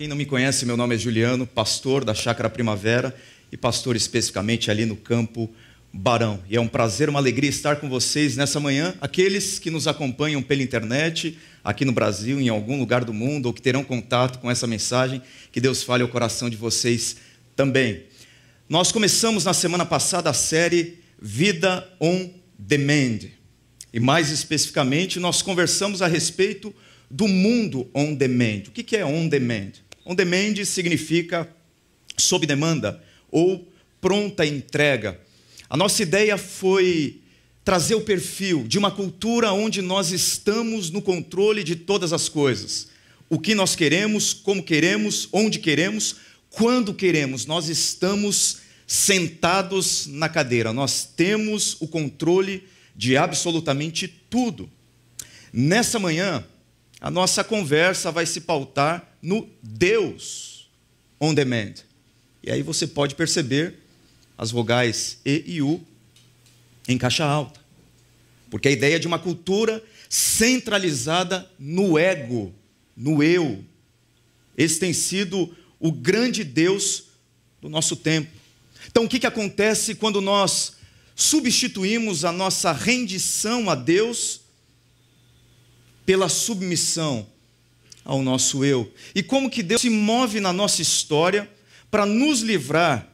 quem não me conhece, meu nome é Juliano, pastor da Chácara Primavera e pastor especificamente ali no campo Barão. E é um prazer, uma alegria estar com vocês nessa manhã. Aqueles que nos acompanham pela internet, aqui no Brasil, em algum lugar do mundo, ou que terão contato com essa mensagem, que Deus fale ao coração de vocês também. Nós começamos na semana passada a série Vida on Demand. E mais especificamente, nós conversamos a respeito do mundo on demand. O que é on demand? On demand significa sob demanda ou pronta entrega. A nossa ideia foi trazer o perfil de uma cultura onde nós estamos no controle de todas as coisas. O que nós queremos, como queremos, onde queremos, quando queremos, nós estamos sentados na cadeira, nós temos o controle de absolutamente tudo. Nessa manhã, a nossa conversa vai se pautar no Deus on demand. E aí você pode perceber as vogais E e U em caixa alta. Porque a ideia é de uma cultura centralizada no ego, no eu. Esse tem sido o grande Deus do nosso tempo. Então, o que, que acontece quando nós substituímos a nossa rendição a Deus pela submissão ao nosso eu. E como que Deus se move na nossa história para nos livrar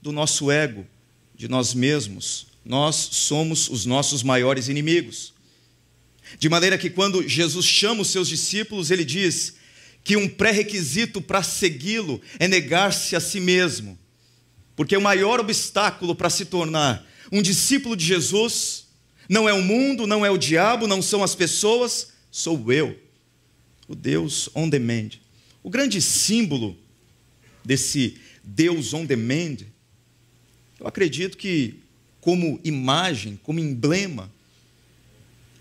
do nosso ego, de nós mesmos. Nós somos os nossos maiores inimigos. De maneira que quando Jesus chama os seus discípulos, ele diz que um pré-requisito para segui-lo é negar-se a si mesmo. Porque o maior obstáculo para se tornar um discípulo de Jesus não é o mundo, não é o diabo, não são as pessoas, sou eu, o Deus on demand. O grande símbolo desse Deus on demand, eu acredito que, como imagem, como emblema,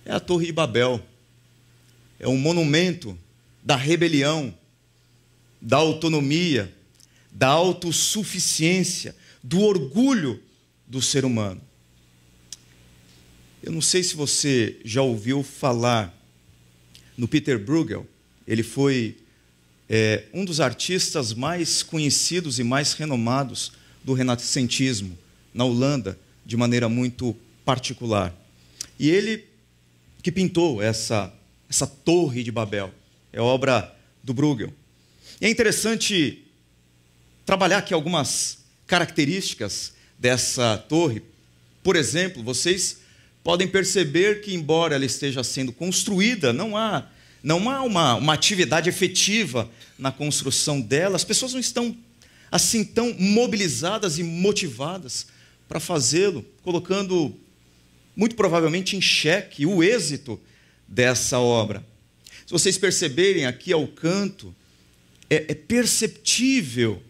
é a Torre de Babel. É um monumento da rebelião, da autonomia, da autossuficiência, do orgulho do ser humano. Eu não sei se você já ouviu falar no Peter Bruegel. Ele foi é, um dos artistas mais conhecidos e mais renomados do renascentismo na Holanda, de maneira muito particular. E ele que pintou essa, essa torre de Babel, é obra do Bruegel. E é interessante trabalhar aqui algumas características dessa torre. Por exemplo, vocês podem perceber que, embora ela esteja sendo construída, não há, não há uma, uma atividade efetiva na construção dela, as pessoas não estão assim tão mobilizadas e motivadas para fazê-lo, colocando muito provavelmente em xeque o êxito dessa obra. Se vocês perceberem aqui ao canto, é, é perceptível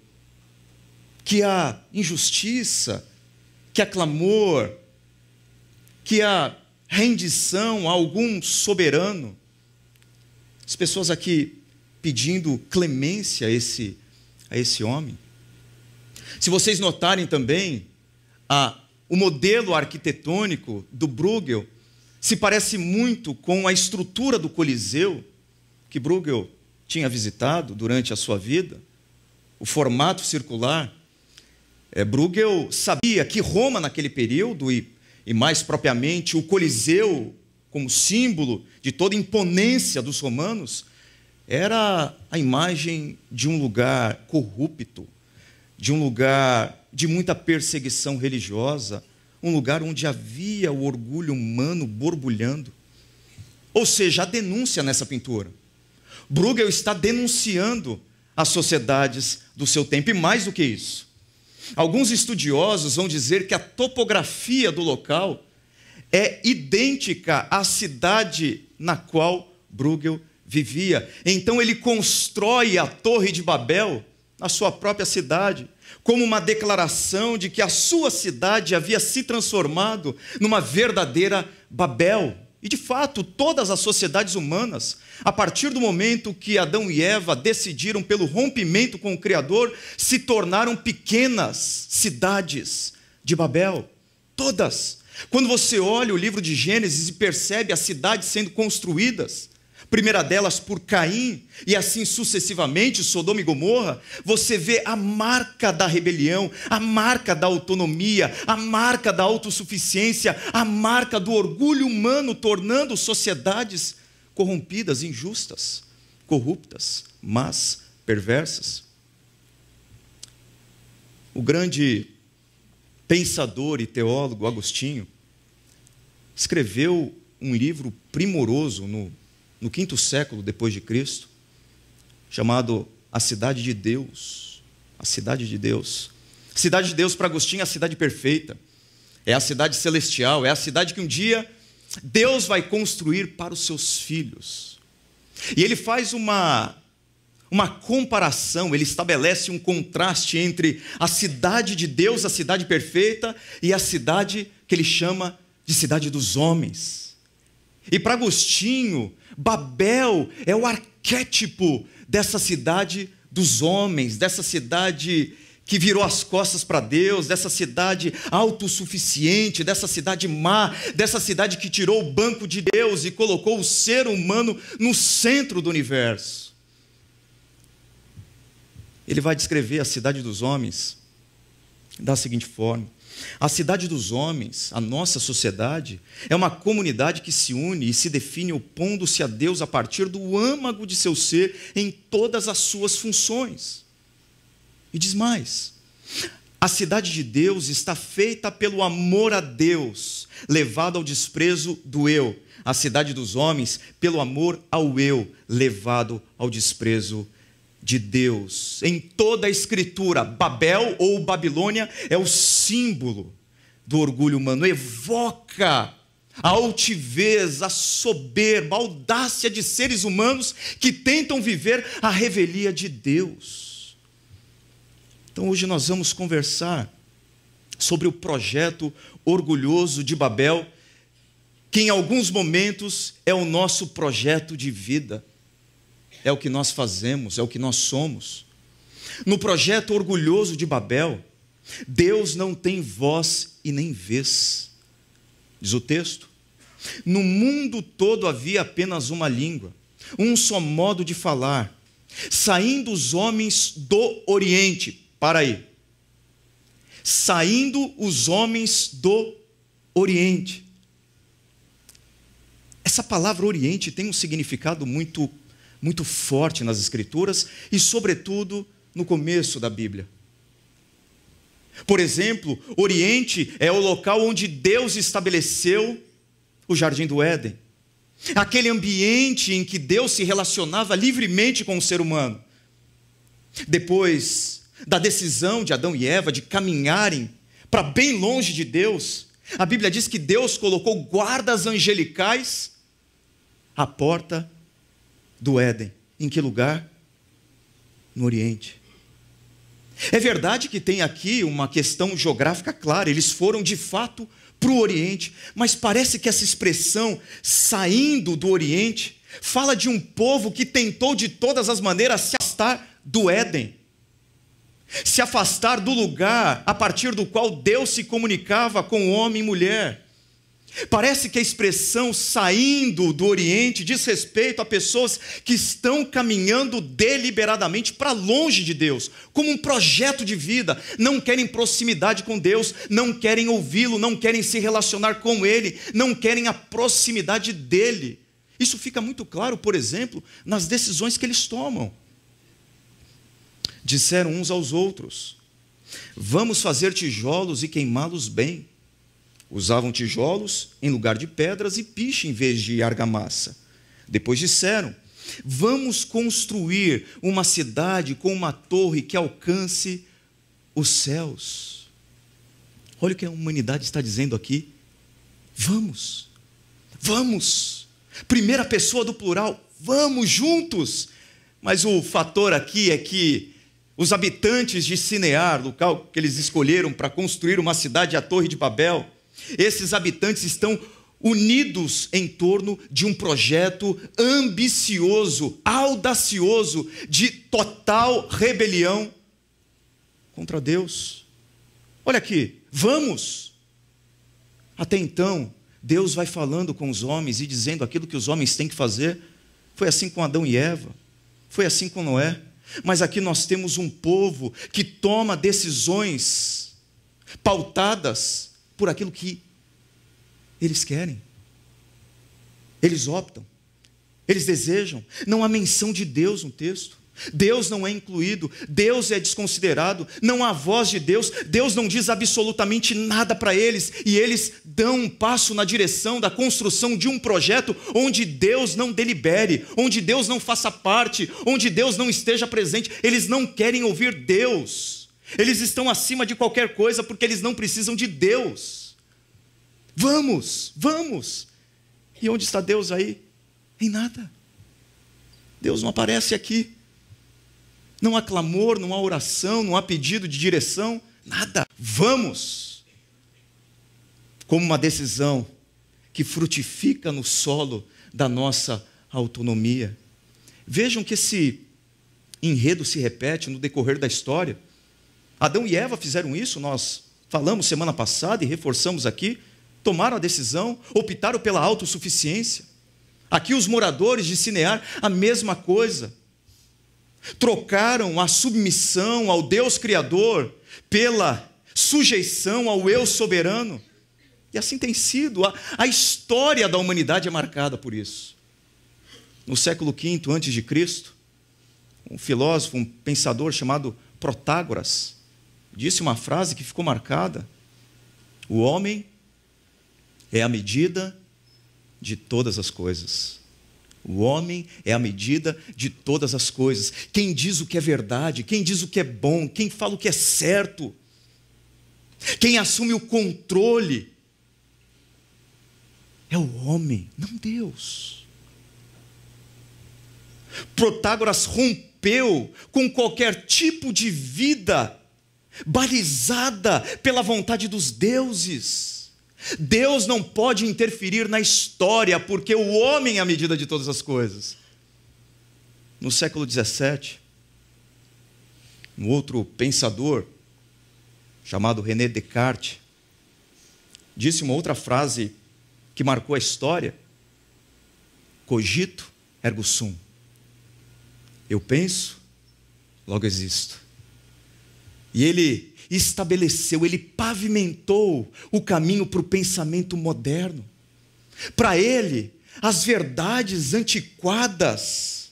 que há injustiça, que há clamor, que a rendição a algum soberano. As pessoas aqui pedindo clemência a esse, a esse homem. Se vocês notarem também, a, o modelo arquitetônico do Bruegel se parece muito com a estrutura do Coliseu que Bruegel tinha visitado durante a sua vida, o formato circular. É, Bruegel sabia que Roma, naquele período, e e mais propriamente o Coliseu, como símbolo de toda a imponência dos romanos, era a imagem de um lugar corrupto, de um lugar de muita perseguição religiosa, um lugar onde havia o orgulho humano borbulhando. Ou seja, a denúncia nessa pintura. Bruegel está denunciando as sociedades do seu tempo, e mais do que isso, Alguns estudiosos vão dizer que a topografia do local é idêntica à cidade na qual Bruegel vivia. Então ele constrói a Torre de Babel na sua própria cidade, como uma declaração de que a sua cidade havia se transformado numa verdadeira Babel. E de fato, todas as sociedades humanas, a partir do momento que Adão e Eva decidiram pelo rompimento com o Criador, se tornaram pequenas cidades de Babel. Todas. Quando você olha o livro de Gênesis e percebe as cidades sendo construídas, primeira delas por Caim, e assim sucessivamente, Sodoma e Gomorra, você vê a marca da rebelião, a marca da autonomia, a marca da autossuficiência, a marca do orgulho humano, tornando sociedades corrompidas, injustas, corruptas, mas perversas. O grande pensador e teólogo Agostinho escreveu um livro primoroso no no quinto século depois de Cristo, chamado a cidade de Deus. A cidade de Deus. A cidade de Deus para Agostinho é a cidade perfeita. É a cidade celestial, é a cidade que um dia Deus vai construir para os seus filhos. E ele faz uma uma comparação, ele estabelece um contraste entre a cidade de Deus, a cidade perfeita, e a cidade que ele chama de cidade dos homens. E para Agostinho, Babel é o arquétipo dessa cidade dos homens, dessa cidade que virou as costas para Deus, dessa cidade autossuficiente, dessa cidade má, dessa cidade que tirou o banco de Deus e colocou o ser humano no centro do universo. Ele vai descrever a cidade dos homens da seguinte forma: a cidade dos homens, a nossa sociedade, é uma comunidade que se une e se define opondo-se a Deus a partir do âmago de seu ser em todas as suas funções. E diz mais: a cidade de Deus está feita pelo amor a Deus, levado ao desprezo do eu. A cidade dos homens, pelo amor ao eu, levado ao desprezo de Deus. Em toda a Escritura, Babel ou Babilônia é o símbolo do orgulho humano, evoca a altivez, a soberba, a audácia de seres humanos que tentam viver a revelia de Deus. Então hoje nós vamos conversar sobre o projeto orgulhoso de Babel, que em alguns momentos é o nosso projeto de vida é o que nós fazemos, é o que nós somos. No projeto orgulhoso de Babel, Deus não tem voz e nem vez, diz o texto. No mundo todo havia apenas uma língua, um só modo de falar, saindo os homens do Oriente. Para aí. Saindo os homens do Oriente. Essa palavra Oriente tem um significado muito muito forte nas Escrituras e, sobretudo, no começo da Bíblia. Por exemplo, Oriente é o local onde Deus estabeleceu o Jardim do Éden. Aquele ambiente em que Deus se relacionava livremente com o ser humano. Depois da decisão de Adão e Eva de caminharem para bem longe de Deus, a Bíblia diz que Deus colocou guardas angelicais à porta do Éden. Em que lugar? No Oriente. É verdade que tem aqui uma questão geográfica clara, eles foram de fato para o Oriente, mas parece que essa expressão saindo do Oriente fala de um povo que tentou de todas as maneiras se afastar do Éden, se afastar do lugar a partir do qual Deus se comunicava com homem e mulher. Parece que a expressão saindo do Oriente diz respeito a pessoas que estão caminhando deliberadamente para longe de Deus, como um projeto de vida, não querem proximidade com Deus, não querem ouvi-lo, não querem se relacionar com Ele, não querem a proximidade dele. Isso fica muito claro, por exemplo, nas decisões que eles tomam. Disseram uns aos outros: Vamos fazer tijolos e queimá-los bem Usavam tijolos em lugar de pedras e piche em vez de argamassa. Depois disseram: Vamos construir uma cidade com uma torre que alcance os céus. Olha o que a humanidade está dizendo aqui. Vamos, vamos. Primeira pessoa do plural, vamos juntos. Mas o fator aqui é que os habitantes de Cinear, local que eles escolheram para construir uma cidade, a Torre de Babel, esses habitantes estão unidos em torno de um projeto ambicioso, audacioso, de total rebelião contra Deus. Olha aqui, vamos! Até então, Deus vai falando com os homens e dizendo aquilo que os homens têm que fazer. Foi assim com Adão e Eva, foi assim com Noé. Mas aqui nós temos um povo que toma decisões pautadas por aquilo que eles querem. Eles optam, eles desejam. Não há menção de Deus no texto. Deus não é incluído, Deus é desconsiderado, não há voz de Deus, Deus não diz absolutamente nada para eles, e eles dão um passo na direção da construção de um projeto onde Deus não delibere, onde Deus não faça parte, onde Deus não esteja presente, eles não querem ouvir Deus. Eles estão acima de qualquer coisa porque eles não precisam de Deus. Vamos, vamos. E onde está Deus aí? Em nada. Deus não aparece aqui. Não há clamor, não há oração, não há pedido de direção, nada. Vamos. Como uma decisão que frutifica no solo da nossa autonomia. Vejam que esse enredo se repete no decorrer da história. Adão e Eva fizeram isso, nós falamos semana passada e reforçamos aqui, tomaram a decisão, optaram pela autossuficiência. Aqui os moradores de Cinear, a mesma coisa. Trocaram a submissão ao Deus Criador pela sujeição ao eu soberano. E assim tem sido. A, a história da humanidade é marcada por isso. No século V a.C., um filósofo, um pensador chamado Protágoras, disse uma frase que ficou marcada: O homem é a medida de todas as coisas. O homem é a medida de todas as coisas. Quem diz o que é verdade, quem diz o que é bom, quem fala o que é certo, quem assume o controle é o homem, não Deus. Protágoras rompeu com qualquer tipo de vida balizada pela vontade dos deuses. Deus não pode interferir na história, porque o homem é a medida de todas as coisas. No século XVII, um outro pensador, chamado René Descartes, disse uma outra frase que marcou a história: Cogito ergo sum. Eu penso, logo existo. E ele estabeleceu, ele pavimentou o caminho para o pensamento moderno. Para ele, as verdades antiquadas,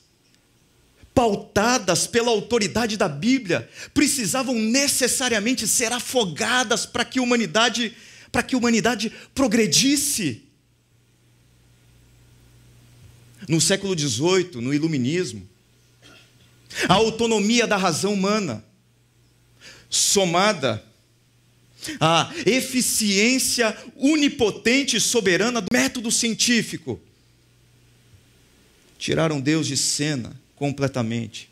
pautadas pela autoridade da Bíblia, precisavam necessariamente ser afogadas para que a humanidade, para que a humanidade progredisse. No século XVIII, no Iluminismo, a autonomia da razão humana somada à eficiência unipotente e soberana do método científico. Tiraram Deus de cena completamente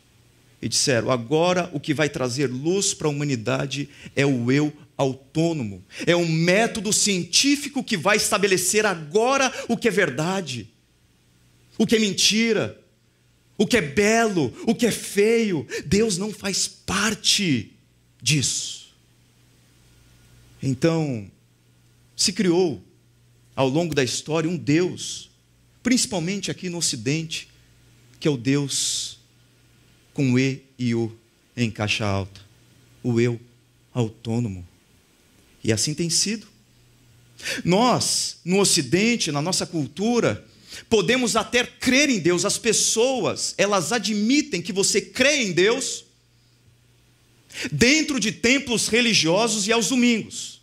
e disseram: agora o que vai trazer luz para a humanidade é o eu autônomo, é um método científico que vai estabelecer agora o que é verdade, o que é mentira, o que é belo, o que é feio. Deus não faz parte disso. Então, se criou ao longo da história um Deus, principalmente aqui no Ocidente, que é o Deus com E e O em caixa alta, o eu autônomo. E assim tem sido. Nós, no Ocidente, na nossa cultura, podemos até crer em Deus, as pessoas, elas admitem que você crê em Deus dentro de templos religiosos e aos domingos.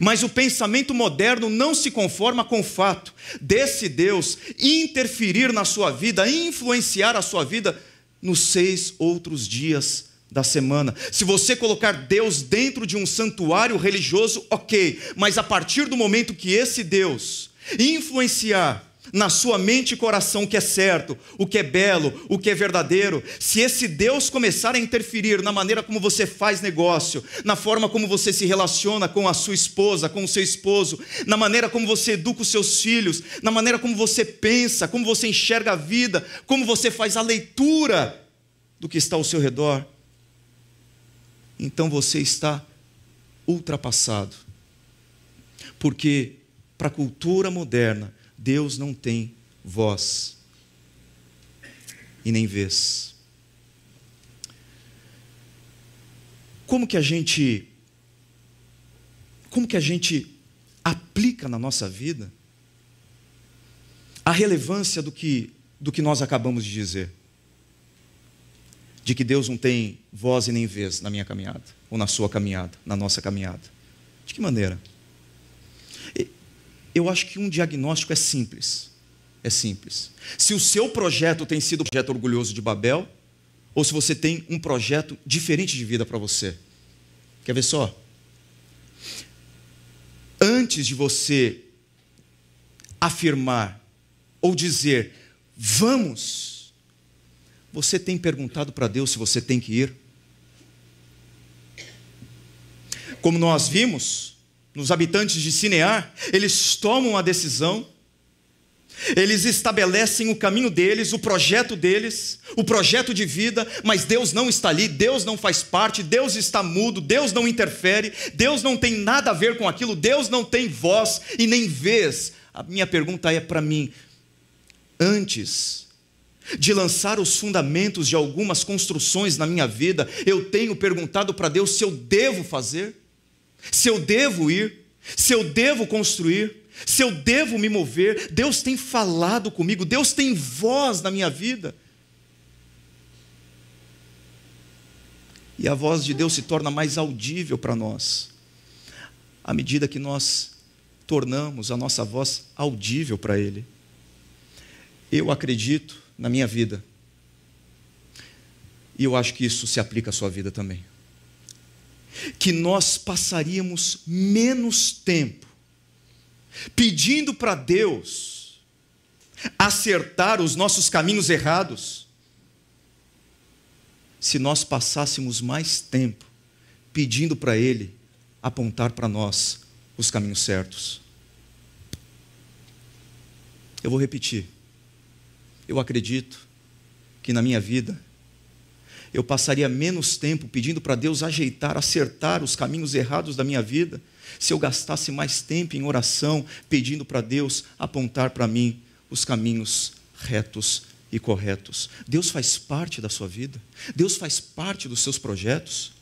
Mas o pensamento moderno não se conforma com o fato desse Deus interferir na sua vida, influenciar a sua vida nos seis outros dias da semana. Se você colocar Deus dentro de um santuário religioso, ok, mas a partir do momento que esse Deus influenciar na sua mente e coração o que é certo, o que é belo, o que é verdadeiro, se esse Deus começar a interferir na maneira como você faz negócio, na forma como você se relaciona com a sua esposa, com o seu esposo, na maneira como você educa os seus filhos, na maneira como você pensa, como você enxerga a vida, como você faz a leitura do que está ao seu redor, então você está ultrapassado. Porque para a cultura moderna, Deus não tem voz e nem vez. Como que a gente como que a gente aplica na nossa vida a relevância do que do que nós acabamos de dizer? De que Deus não tem voz e nem vez na minha caminhada ou na sua caminhada, na nossa caminhada. De que maneira? Eu acho que um diagnóstico é simples. É simples. Se o seu projeto tem sido o um projeto orgulhoso de Babel, ou se você tem um projeto diferente de vida para você. Quer ver só? Antes de você afirmar ou dizer, vamos, você tem perguntado para Deus se você tem que ir? Como nós vimos, nos habitantes de Sinear, eles tomam a decisão, eles estabelecem o caminho deles, o projeto deles, o projeto de vida, mas Deus não está ali, Deus não faz parte, Deus está mudo, Deus não interfere, Deus não tem nada a ver com aquilo, Deus não tem voz e nem vez. A minha pergunta é para mim: antes de lançar os fundamentos de algumas construções na minha vida, eu tenho perguntado para Deus se eu devo fazer? se eu devo ir, se eu devo construir, se eu devo me mover. Deus tem falado comigo, Deus tem voz na minha vida. E a voz de Deus se torna mais audível para nós, à medida que nós tornamos a nossa voz audível para Ele. Eu acredito na minha vida, e eu acho que isso se aplica à sua vida também que nós passaríamos menos tempo pedindo para Deus acertar os nossos caminhos errados, se nós passássemos mais tempo pedindo para Ele apontar para nós os caminhos certos. Eu vou repetir. Eu acredito que na minha vida eu passaria menos tempo pedindo para Deus ajeitar, acertar os caminhos errados da minha vida, se eu gastasse mais tempo em oração, pedindo para Deus apontar para mim os caminhos retos e corretos. Deus faz parte da sua vida, Deus faz parte dos seus projetos.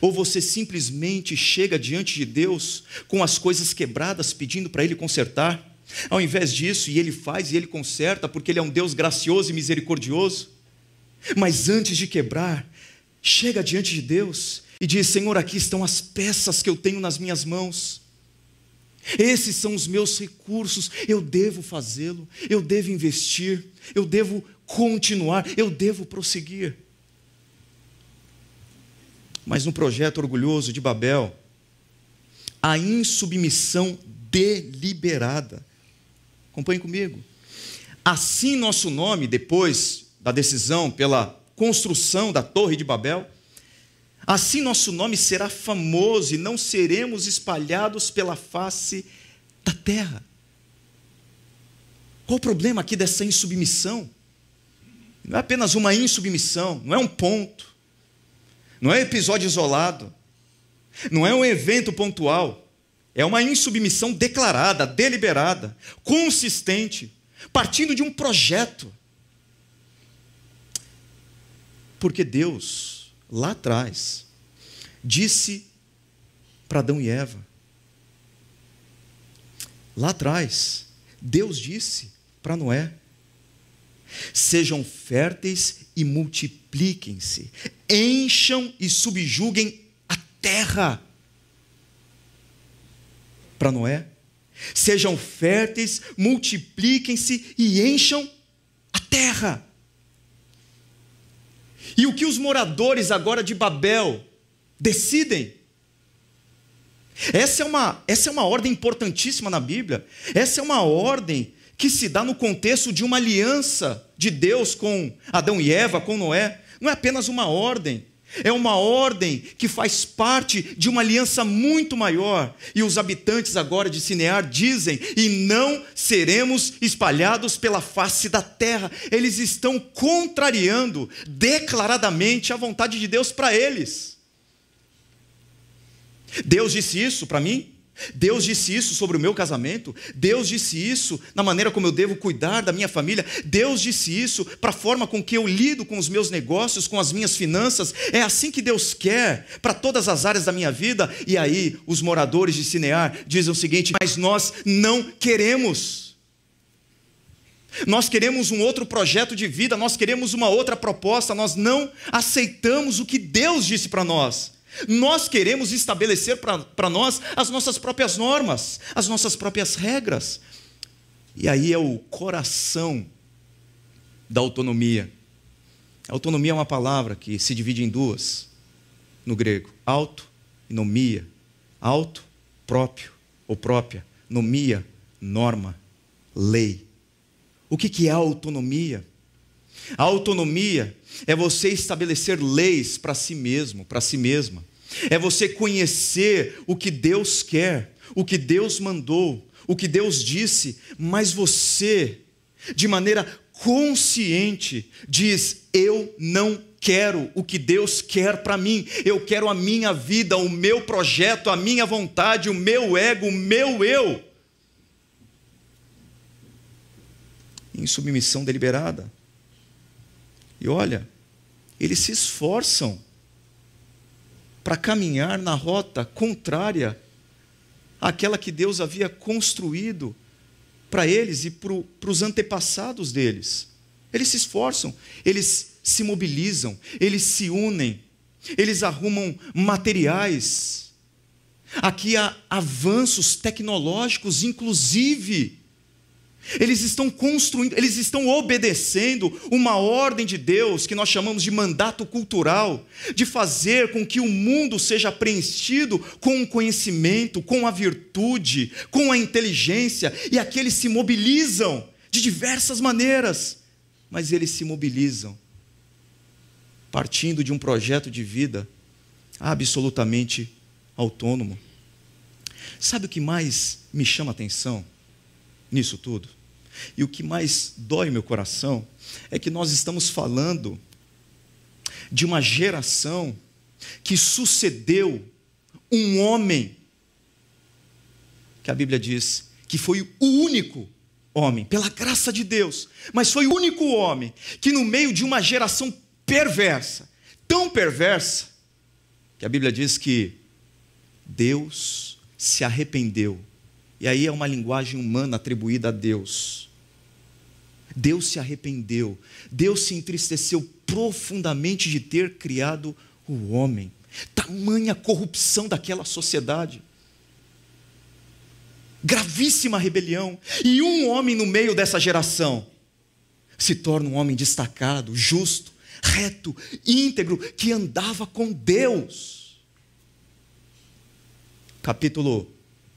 Ou você simplesmente chega diante de Deus com as coisas quebradas, pedindo para Ele consertar, ao invés disso, e Ele faz e Ele conserta, porque Ele é um Deus gracioso e misericordioso. Mas antes de quebrar, chega diante de Deus e diz: Senhor, aqui estão as peças que eu tenho nas minhas mãos. Esses são os meus recursos, eu devo fazê-lo, eu devo investir, eu devo continuar, eu devo prosseguir. Mas no projeto orgulhoso de Babel, a insubmissão deliberada. Acompanhe comigo. Assim, nosso nome, depois da decisão pela construção da Torre de Babel, assim nosso nome será famoso e não seremos espalhados pela face da terra. Qual o problema aqui dessa insubmissão? Não é apenas uma insubmissão, não é um ponto, não é um episódio isolado, não é um evento pontual. É uma insubmissão declarada, deliberada, consistente, partindo de um projeto porque Deus, lá atrás, disse para Adão e Eva. Lá atrás, Deus disse para Noé: Sejam férteis e multipliquem-se, encham e subjuguem a terra. Para Noé, sejam férteis, multipliquem-se e encham a terra. E o que os moradores agora de Babel decidem? Essa é uma, essa é uma ordem importantíssima na Bíblia. Essa é uma ordem que se dá no contexto de uma aliança de Deus com Adão e Eva, com Noé. Não é apenas uma ordem. É uma ordem que faz parte de uma aliança muito maior. E os habitantes agora de Cinear dizem: e não seremos espalhados pela face da terra. Eles estão contrariando declaradamente a vontade de Deus para eles. Deus disse isso para mim? Deus disse isso sobre o meu casamento, Deus disse isso na maneira como eu devo cuidar da minha família, Deus disse isso para a forma com que eu lido com os meus negócios, com as minhas finanças. É assim que Deus quer para todas as áreas da minha vida. E aí, os moradores de Cinear dizem o seguinte: Mas nós não queremos. Nós queremos um outro projeto de vida, nós queremos uma outra proposta, nós não aceitamos o que Deus disse para nós. Nós queremos estabelecer para nós as nossas próprias normas, as nossas próprias regras. E aí é o coração da autonomia. Autonomia é uma palavra que se divide em duas no grego: auto e nomia. Auto, próprio ou própria. Nomia, norma, lei. O que, que é a autonomia? A autonomia é você estabelecer leis para si mesmo, para si mesma. É você conhecer o que Deus quer, o que Deus mandou, o que Deus disse, mas você, de maneira consciente, diz: Eu não quero o que Deus quer para mim, eu quero a minha vida, o meu projeto, a minha vontade, o meu ego, o meu eu. Em submissão deliberada. E olha, eles se esforçam para caminhar na rota contrária àquela que Deus havia construído para eles e para os antepassados deles. Eles se esforçam, eles se mobilizam, eles se unem, eles arrumam materiais. Aqui há avanços tecnológicos, inclusive eles estão construindo, eles estão obedecendo uma ordem de Deus que nós chamamos de mandato cultural, de fazer com que o mundo seja preenchido com o conhecimento, com a virtude, com a inteligência, e aqui eles se mobilizam de diversas maneiras, mas eles se mobilizam partindo de um projeto de vida absolutamente autônomo. Sabe o que mais me chama a atenção? nisso tudo. E o que mais dói meu coração é que nós estamos falando de uma geração que sucedeu um homem que a Bíblia diz que foi o único homem, pela graça de Deus, mas foi o único homem que, no meio de uma geração perversa, tão perversa, que a Bíblia diz que Deus se arrependeu e aí é uma linguagem humana atribuída a Deus. Deus se arrependeu, Deus se entristeceu profundamente de ter criado o homem. Tamanha corrupção daquela sociedade. Gravíssima rebelião. E um homem no meio dessa geração se torna um homem destacado, justo, reto, íntegro, que andava com Deus. Capítulo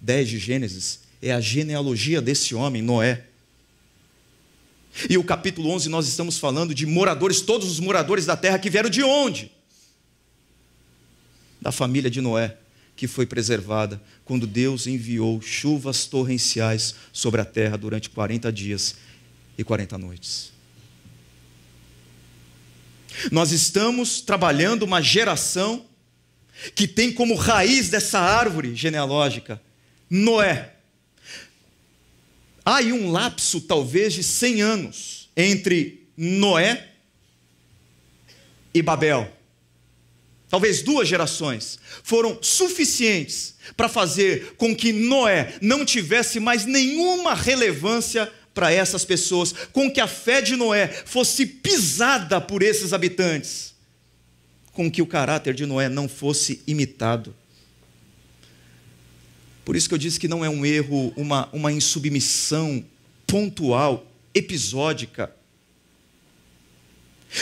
10 de Gênesis é a genealogia desse homem, Noé. E o capítulo 11 nós estamos falando de moradores, todos os moradores da terra que vieram de onde? Da família de Noé, que foi preservada quando Deus enviou chuvas torrenciais sobre a terra durante 40 dias e 40 noites. Nós estamos trabalhando uma geração que tem como raiz dessa árvore genealógica Noé. Há aí um lapso, talvez, de 100 anos entre Noé e Babel. Talvez duas gerações foram suficientes para fazer com que Noé não tivesse mais nenhuma relevância para essas pessoas, com que a fé de Noé fosse pisada por esses habitantes, com que o caráter de Noé não fosse imitado. Por isso que eu disse que não é um erro, uma, uma insubmissão pontual, episódica.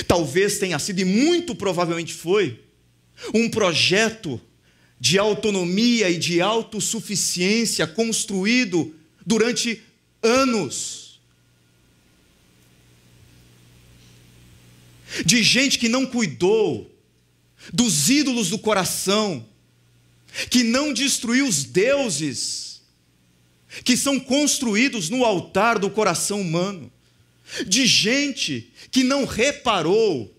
Talvez tenha sido, e muito provavelmente foi, um projeto de autonomia e de autossuficiência construído durante anos. De gente que não cuidou dos ídolos do coração, que não destruiu os deuses que são construídos no altar do coração humano, de gente que não reparou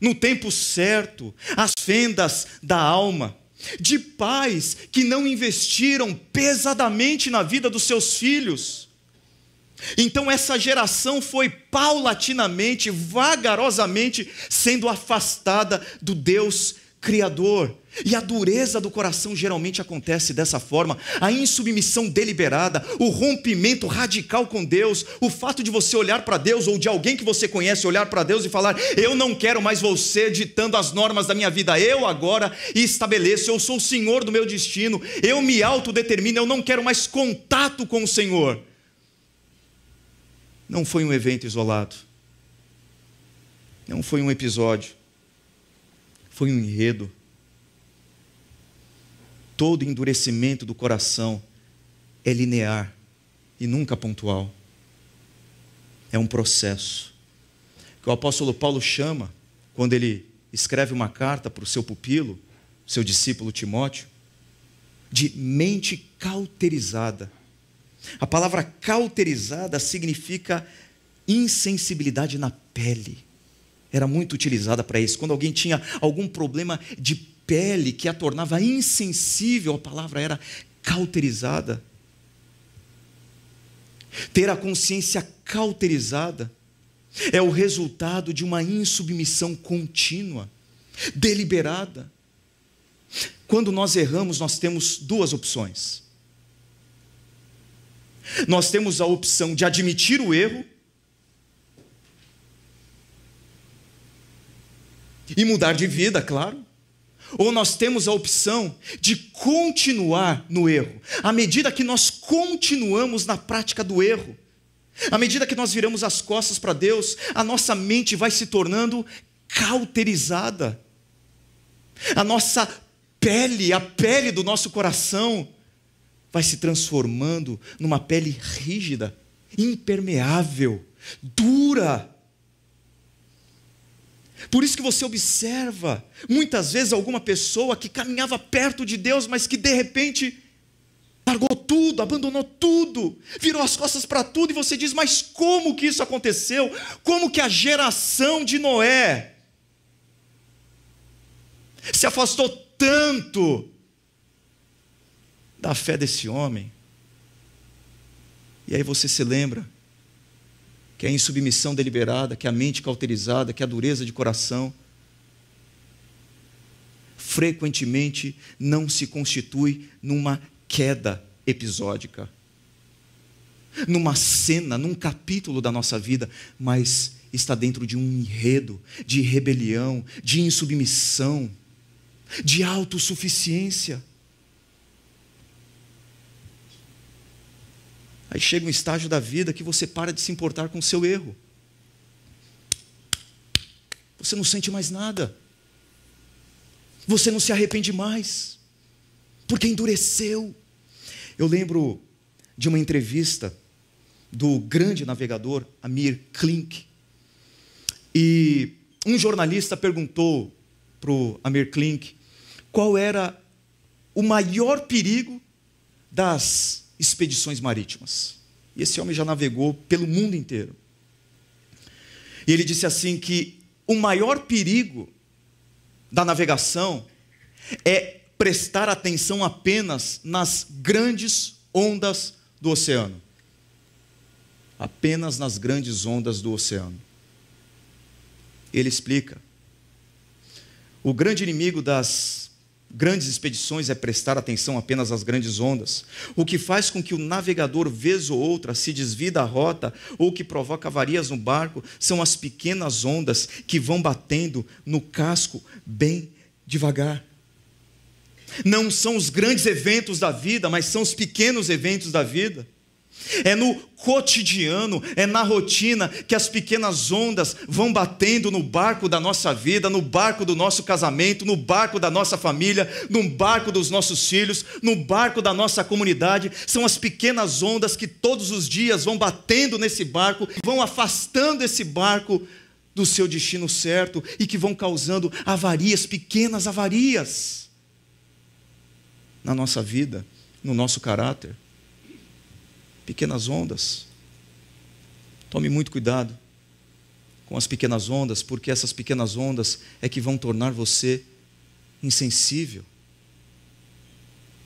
no tempo certo as fendas da alma, de pais que não investiram pesadamente na vida dos seus filhos. Então, essa geração foi paulatinamente, vagarosamente sendo afastada do Deus Criador. E a dureza do coração geralmente acontece dessa forma: a insubmissão deliberada, o rompimento radical com Deus, o fato de você olhar para Deus ou de alguém que você conhece olhar para Deus e falar: Eu não quero mais você ditando as normas da minha vida, eu agora estabeleço, eu sou o senhor do meu destino, eu me autodetermino, eu não quero mais contato com o Senhor. Não foi um evento isolado, não foi um episódio foi um enredo. Todo endurecimento do coração é linear e nunca pontual. É um processo que o apóstolo Paulo chama, quando ele escreve uma carta para o seu pupilo, seu discípulo Timóteo, de mente cauterizada. A palavra cauterizada significa insensibilidade na pele era muito utilizada para isso. Quando alguém tinha algum problema de pele que a tornava insensível, a palavra era cauterizada. Ter a consciência cauterizada é o resultado de uma insubmissão contínua, deliberada. Quando nós erramos, nós temos duas opções. Nós temos a opção de admitir o erro e mudar de vida, claro. Ou nós temos a opção de continuar no erro. À medida que nós continuamos na prática do erro, à medida que nós viramos as costas para Deus, a nossa mente vai se tornando cauterizada. A nossa pele, a pele do nosso coração, vai se transformando numa pele rígida, impermeável, dura. Por isso que você observa muitas vezes alguma pessoa que caminhava perto de Deus, mas que de repente largou tudo, abandonou tudo, virou as costas para tudo e você diz: "Mas como que isso aconteceu? Como que a geração de Noé se afastou tanto da fé desse homem?" E aí você se lembra que é a insubmissão deliberada, que é a mente cauterizada, que é a dureza de coração, frequentemente não se constitui numa queda episódica, numa cena, num capítulo da nossa vida, mas está dentro de um enredo de rebelião, de insubmissão, de autossuficiência. Aí chega um estágio da vida que você para de se importar com o seu erro. Você não sente mais nada. Você não se arrepende mais. Porque endureceu. Eu lembro de uma entrevista do grande navegador Amir Klink. E um jornalista perguntou para o Amir Klink qual era o maior perigo das expedições marítimas. E esse homem já navegou pelo mundo inteiro. E ele disse assim que o maior perigo da navegação é prestar atenção apenas nas grandes ondas do oceano. Apenas nas grandes ondas do oceano. Ele explica. O grande inimigo das grandes expedições é prestar atenção apenas às grandes ondas, o que faz com que o navegador, vez ou outra, se desvida da rota ou que provoca avarias no barco, são as pequenas ondas que vão batendo no casco bem devagar. Não são os grandes eventos da vida, mas são os pequenos eventos da vida. É no cotidiano, é na rotina que as pequenas ondas vão batendo no barco da nossa vida, no barco do nosso casamento, no barco da nossa família, no barco dos nossos filhos, no barco da nossa comunidade. São as pequenas ondas que todos os dias vão batendo nesse barco, vão afastando esse barco do seu destino certo e que vão causando avarias, pequenas avarias na nossa vida, no nosso caráter pequenas ondas. Tome muito cuidado com as pequenas ondas, porque essas pequenas ondas é que vão tornar você insensível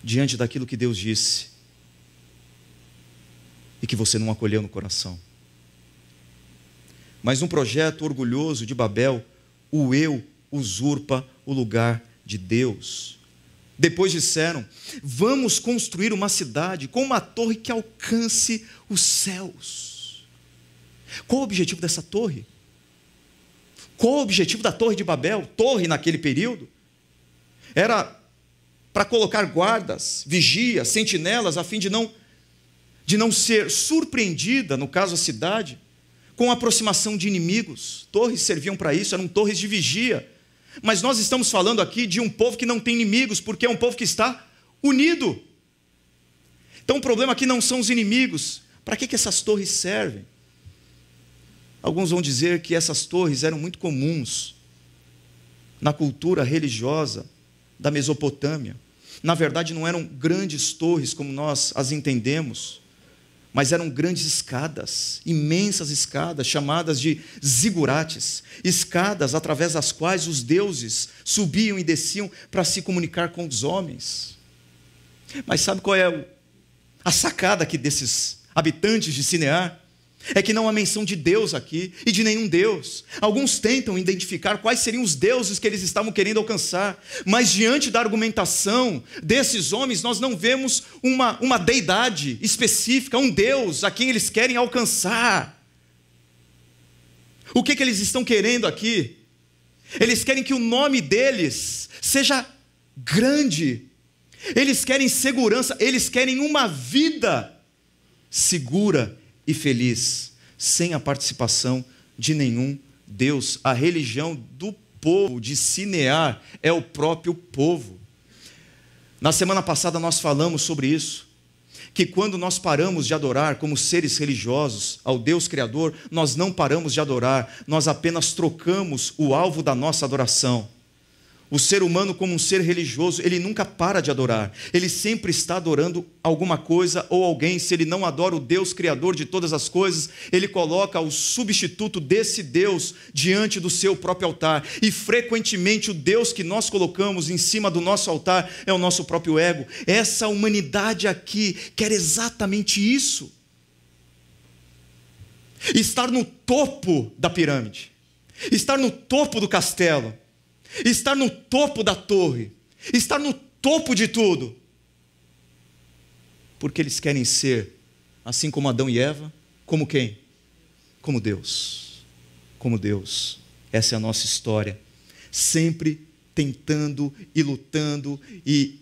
diante daquilo que Deus disse e que você não acolheu no coração. Mas um projeto orgulhoso de Babel, o eu usurpa o lugar de Deus. Depois disseram: Vamos construir uma cidade com uma torre que alcance os céus. Qual o objetivo dessa torre? Qual o objetivo da Torre de Babel? Torre naquele período era para colocar guardas, vigias, sentinelas, a fim de não de não ser surpreendida, no caso a cidade, com a aproximação de inimigos. Torres serviam para isso, eram torres de vigia mas nós estamos falando aqui de um povo que não tem inimigos, porque é um povo que está unido. Então o problema aqui não são os inimigos. Para que, que essas torres servem? Alguns vão dizer que essas torres eram muito comuns na cultura religiosa da Mesopotâmia. Na verdade, não eram grandes torres como nós as entendemos mas eram grandes escadas, imensas escadas, chamadas de zigurates escadas através das quais os deuses subiam e desciam para se comunicar com os homens. Mas sabe qual é a sacada aqui desses habitantes de Cinear? É que não há menção de Deus aqui e de nenhum Deus. Alguns tentam identificar quais seriam os deuses que eles estavam querendo alcançar, mas diante da argumentação desses homens, nós não vemos uma, uma deidade específica, um Deus a quem eles querem alcançar. O que, que eles estão querendo aqui? Eles querem que o nome deles seja grande, eles querem segurança, eles querem uma vida segura e feliz, sem a participação de nenhum Deus. A religião do povo, de Cinear, é o próprio povo. Na semana passada nós falamos sobre isso. Que quando nós paramos de adorar como seres religiosos ao Deus Criador, nós não paramos de adorar, nós apenas trocamos o alvo da nossa adoração o ser humano, como um ser religioso, ele nunca para de adorar. Ele sempre está adorando alguma coisa ou alguém. Se ele não adora o Deus Criador de todas as coisas, ele coloca o substituto desse Deus diante do seu próprio altar. E frequentemente o Deus que nós colocamos em cima do nosso altar é o nosso próprio ego. Essa humanidade aqui quer exatamente isso. Estar no topo da pirâmide, estar no topo do castelo estar no topo da torre, estar no topo de tudo. Porque eles querem ser, assim como Adão e Eva, como quem? Como Deus. Como Deus. Essa é a nossa história. Sempre tentando e lutando e,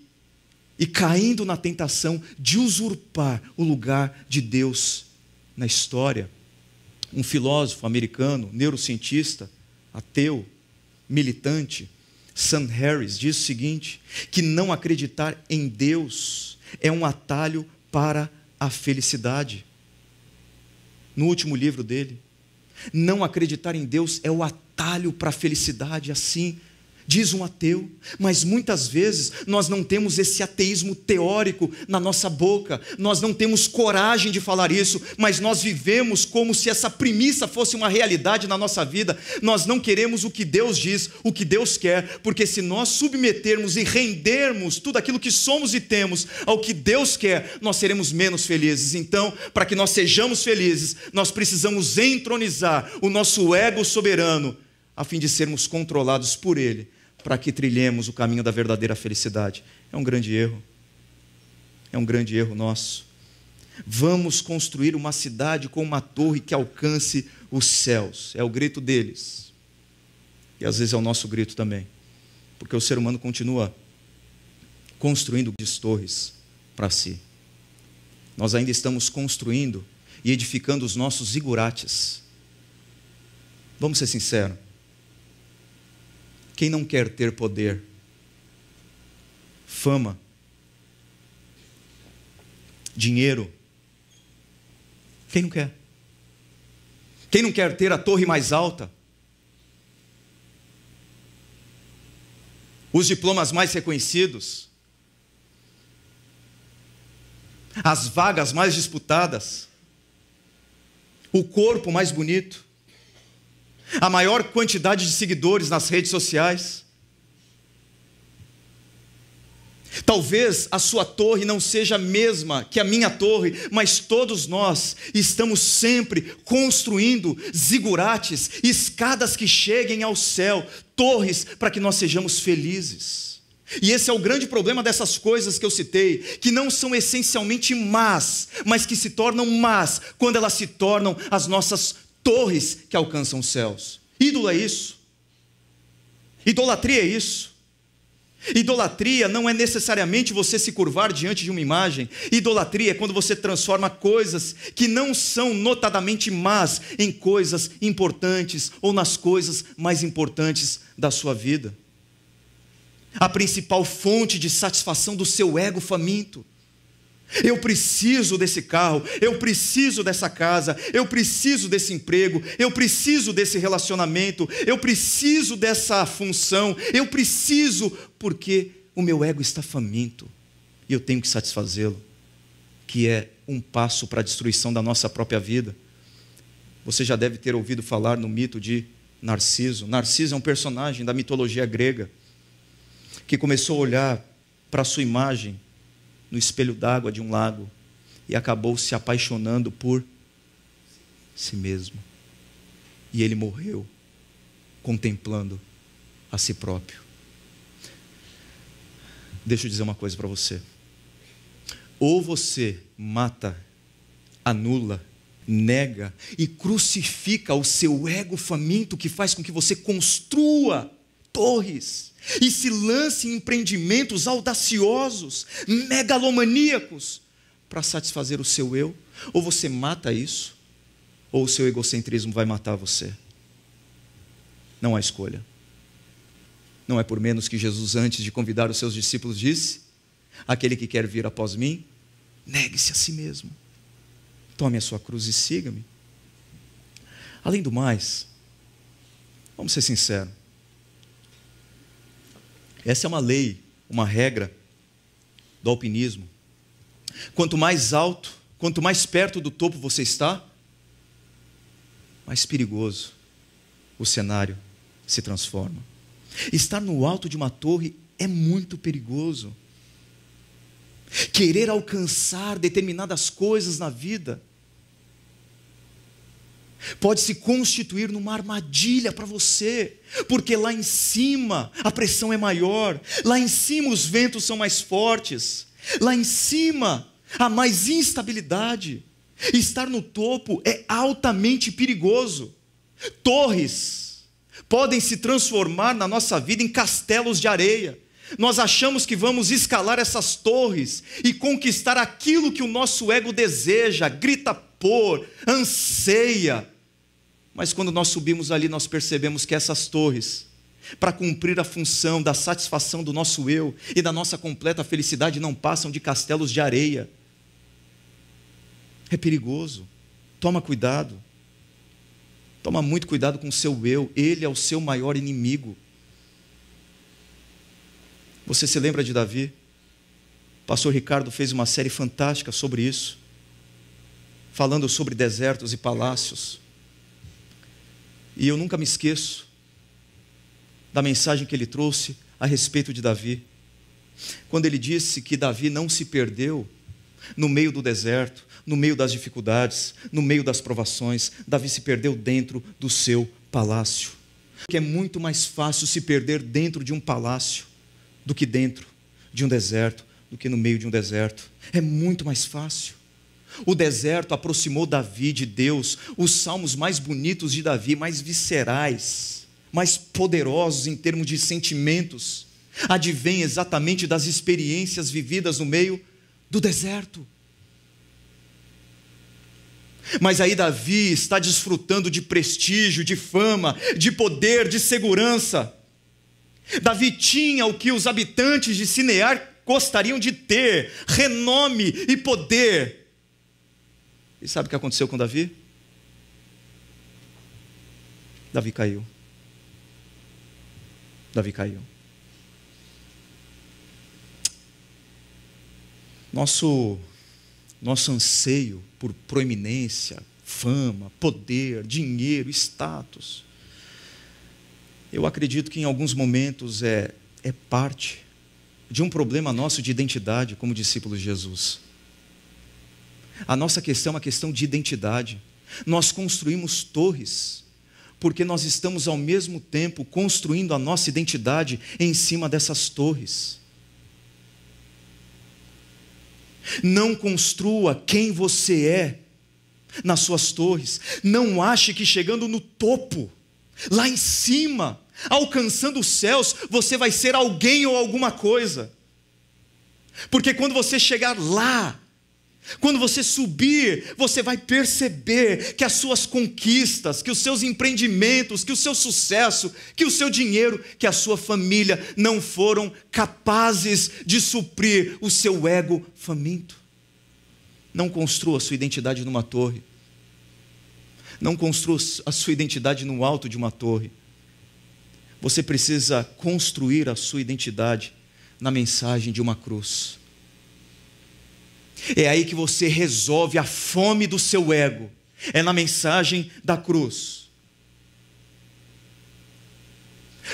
e caindo na tentação de usurpar o lugar de Deus na história. Um filósofo americano, neurocientista, ateu, militante, Sam Harris, diz o seguinte: que não acreditar em Deus é um atalho para a felicidade. No último livro dele, não acreditar em Deus é o atalho para a felicidade, assim diz um ateu, mas muitas vezes nós não temos esse ateísmo teórico na nossa boca, nós não temos coragem de falar isso, mas nós vivemos como se essa premissa fosse uma realidade na nossa vida. Nós não queremos o que Deus diz, o que Deus quer, porque se nós submetermos e rendermos tudo aquilo que somos e temos ao que Deus quer, nós seremos menos felizes. Então, para que nós sejamos felizes, nós precisamos entronizar o nosso ego soberano a fim de sermos controlados por Ele, para que trilhemos o caminho da verdadeira felicidade. É um grande erro. É um grande erro nosso. Vamos construir uma cidade com uma torre que alcance os céus. É o grito deles. E às vezes é o nosso grito também. Porque o ser humano continua construindo torres para si. Nós ainda estamos construindo e edificando os nossos igurates. Vamos ser sinceros quem não quer ter poder? Fama? Dinheiro? Quem não quer? Quem não quer ter a torre mais alta? Os diplomas mais reconhecidos? As vagas mais disputadas? O corpo mais bonito? a maior quantidade de seguidores nas redes sociais. Talvez a sua torre não seja a mesma que a minha torre, mas todos nós estamos sempre construindo zigurates, escadas que cheguem ao céu, torres para que nós sejamos felizes. E esse é o grande problema dessas coisas que eu citei, que não são essencialmente más, mas que se tornam más quando elas se tornam as nossas torres que alcançam os céus. Ídolo é isso. Idolatria é isso. Idolatria não é necessariamente você se curvar diante de uma imagem. Idolatria é quando você transforma coisas que não são notadamente más em coisas importantes ou nas coisas mais importantes da sua vida. A principal fonte de satisfação do seu ego faminto eu preciso desse carro, eu preciso dessa casa, eu preciso desse emprego, eu preciso desse relacionamento, eu preciso dessa função, eu preciso porque o meu ego está faminto e eu tenho que satisfazê-lo, que é um passo para a destruição da nossa própria vida. Você já deve ter ouvido falar no mito de Narciso. Narciso é um personagem da mitologia grega que começou a olhar para a sua imagem no espelho d'água de um lago e acabou se apaixonando por si mesmo. E ele morreu contemplando a si próprio. Deixa eu dizer uma coisa para você. Ou você mata, anula, nega e crucifica o seu ego faminto que faz com que você construa torres e se lance em empreendimentos audaciosos, megalomaníacos, para satisfazer o seu eu? Ou você mata isso, ou o seu egocentrismo vai matar você. Não há escolha. Não é por menos que Jesus, antes de convidar os seus discípulos, disse: Aquele que quer vir após mim, negue-se a si mesmo. Tome a sua cruz e siga-me. Além do mais, vamos ser sinceros essa é uma lei, uma regra do alpinismo. Quanto mais alto, quanto mais perto do topo você está, mais perigoso o cenário se transforma. Estar no alto de uma torre é muito perigoso. Querer alcançar determinadas coisas na vida pode se constituir numa armadilha para você, porque lá em cima a pressão é maior, lá em cima os ventos são mais fortes, lá em cima há mais instabilidade. Estar no topo é altamente perigoso. Torres podem se transformar na nossa vida em castelos de areia. Nós achamos que vamos escalar essas torres e conquistar aquilo que o nosso ego deseja, grita por, anseia, mas quando nós subimos ali, nós percebemos que essas torres, para cumprir a função da satisfação do nosso eu e da nossa completa felicidade, não passam de castelos de areia. É perigoso. Toma cuidado. Toma muito cuidado com o seu eu. Ele é o seu maior inimigo. Você se lembra de Davi? O pastor Ricardo fez uma série fantástica sobre isso, falando sobre desertos e palácios. E eu nunca me esqueço da mensagem que ele trouxe a respeito de Davi. Quando ele disse que Davi não se perdeu no meio do deserto, no meio das dificuldades, no meio das provações, Davi se perdeu dentro do seu palácio. Que é muito mais fácil se perder dentro de um palácio do que dentro de um deserto, do que no meio de um deserto. É muito mais fácil. O deserto aproximou Davi de Deus. Os salmos mais bonitos de Davi, mais viscerais, mais poderosos em termos de sentimentos, advêm exatamente das experiências vividas no meio do deserto. Mas aí Davi está desfrutando de prestígio, de fama, de poder, de segurança. Davi tinha o que os habitantes de Sinear gostariam de ter: renome e poder. E sabe o que aconteceu com Davi? Davi caiu. Davi caiu. Nosso, nosso anseio por proeminência, fama, poder, dinheiro, status, eu acredito que em alguns momentos é, é parte de um problema nosso de identidade como discípulos de Jesus. A nossa questão é uma questão de identidade. Nós construímos torres porque nós estamos ao mesmo tempo construindo a nossa identidade em cima dessas torres. Não construa quem você é nas suas torres. Não ache que chegando no topo, lá em cima, alcançando os céus, você vai ser alguém ou alguma coisa. Porque quando você chegar lá, quando você subir, você vai perceber que as suas conquistas, que os seus empreendimentos, que o seu sucesso, que o seu dinheiro, que a sua família não foram capazes de suprir o seu ego faminto. Não construa a sua identidade numa torre. Não construa a sua identidade no alto de uma torre. Você precisa construir a sua identidade na mensagem de uma cruz. É aí que você resolve a fome do seu ego. É na mensagem da cruz.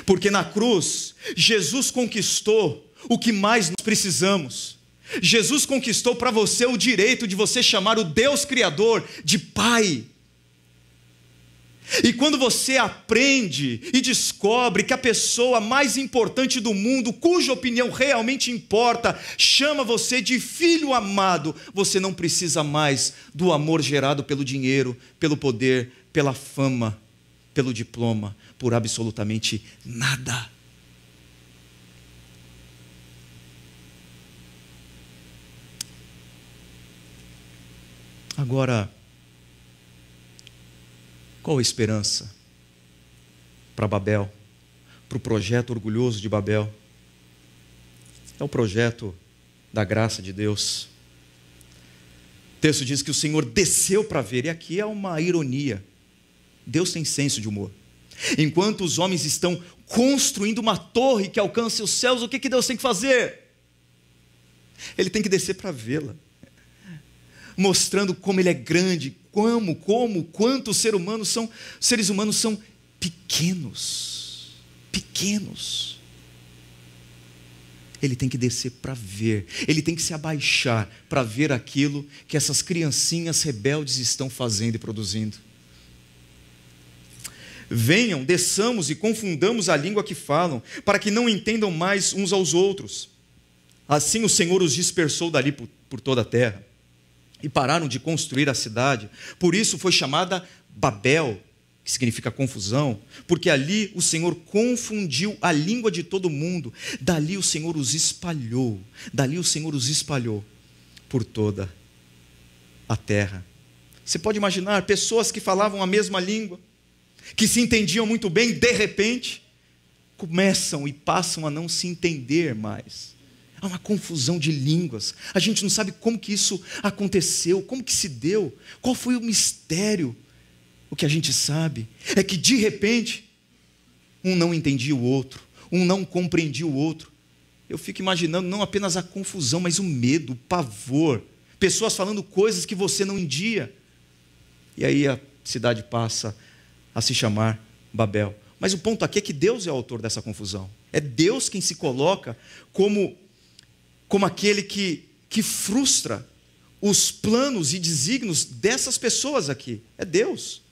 Porque na cruz, Jesus conquistou o que mais nós precisamos. Jesus conquistou para você o direito de você chamar o Deus Criador de Pai. E quando você aprende e descobre que a pessoa mais importante do mundo, cuja opinião realmente importa, chama você de filho amado, você não precisa mais do amor gerado pelo dinheiro, pelo poder, pela fama, pelo diploma, por absolutamente nada. Agora, qual a esperança para Babel, para o projeto orgulhoso de Babel? É o projeto da graça de Deus. O texto diz que o Senhor desceu para ver, e aqui é uma ironia. Deus tem senso de humor. Enquanto os homens estão construindo uma torre que alcance os céus, o que, que Deus tem que fazer? Ele tem que descer para vê-la, mostrando como Ele é grande, como, como, quanto os são, seres humanos são pequenos. Pequenos. Ele tem que descer para ver, ele tem que se abaixar para ver aquilo que essas criancinhas rebeldes estão fazendo e produzindo. Venham, desçamos e confundamos a língua que falam, para que não entendam mais uns aos outros. Assim o Senhor os dispersou dali por toda a terra e pararam de construir a cidade. Por isso foi chamada Babel, que significa confusão, porque ali o Senhor confundiu a língua de todo mundo. Dali o Senhor os espalhou. Dali o Senhor os espalhou por toda a terra. Você pode imaginar pessoas que falavam a mesma língua, que se entendiam muito bem, de repente começam e passam a não se entender mais. Há uma confusão de línguas. A gente não sabe como que isso aconteceu, como que se deu, qual foi o mistério. O que a gente sabe é que de repente um não entendia o outro, um não compreendia o outro. Eu fico imaginando não apenas a confusão, mas o medo, o pavor, pessoas falando coisas que você não entendia. E aí a cidade passa a se chamar Babel. Mas o ponto aqui é que Deus é o autor dessa confusão. É Deus quem se coloca como como aquele que, que frustra os planos e desígnios dessas pessoas aqui. É Deus.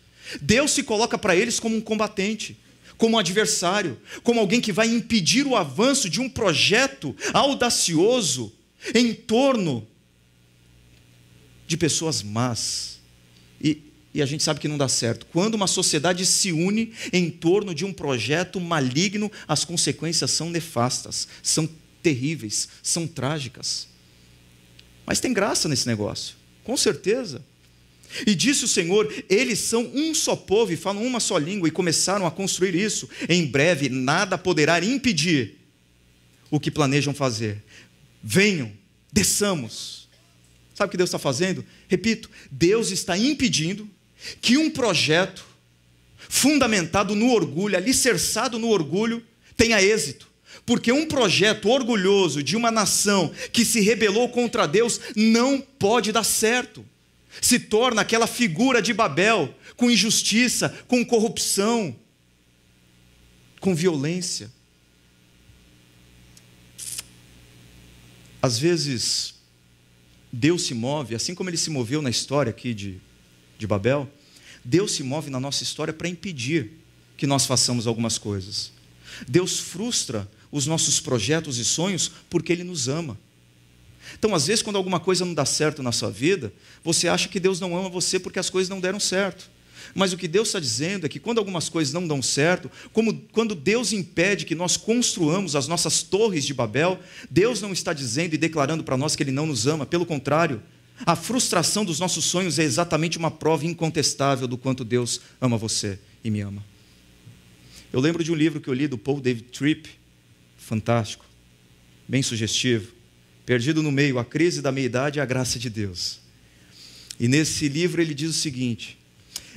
Deus se coloca para eles como um combatente, como um adversário, como alguém que vai impedir o avanço de um projeto audacioso em torno de pessoas más. E, e a gente sabe que não dá certo. Quando uma sociedade se une em torno de um projeto maligno, as consequências são nefastas, são terríveis, são trágicas. Mas tem graça nesse negócio, com certeza. E disse o Senhor: Eles são um só povo e falam uma só língua, e começaram a construir isso. Em breve, nada poderá impedir o que planejam fazer. Venham, desçamos. Sabe o que Deus está fazendo? Repito, Deus está impedindo que um projeto fundamentado no orgulho, alicerçado no orgulho, tenha êxito porque um projeto orgulhoso de uma nação que se rebelou contra Deus não pode dar certo. Se torna aquela figura de Babel, com injustiça, com corrupção, com violência. Às vezes, Deus se move, assim como ele se moveu na história aqui de, de Babel, Deus se move na nossa história para impedir que nós façamos algumas coisas. Deus frustra os nossos projetos e sonhos porque Ele nos ama. Então, às vezes, quando alguma coisa não dá certo na sua vida, você acha que Deus não ama você porque as coisas não deram certo. Mas o que Deus está dizendo é que quando algumas coisas não dão certo, como quando Deus impede que nós construamos as nossas torres de Babel, Deus não está dizendo e declarando para nós que Ele não nos ama, pelo contrário, a frustração dos nossos sonhos é exatamente uma prova incontestável do quanto Deus ama você e me ama. Eu lembro de um livro que eu li do Paul David Tripp, fantástico, bem sugestivo. Perdido no meio, a crise da meia-idade e a graça de Deus. E nesse livro ele diz o seguinte: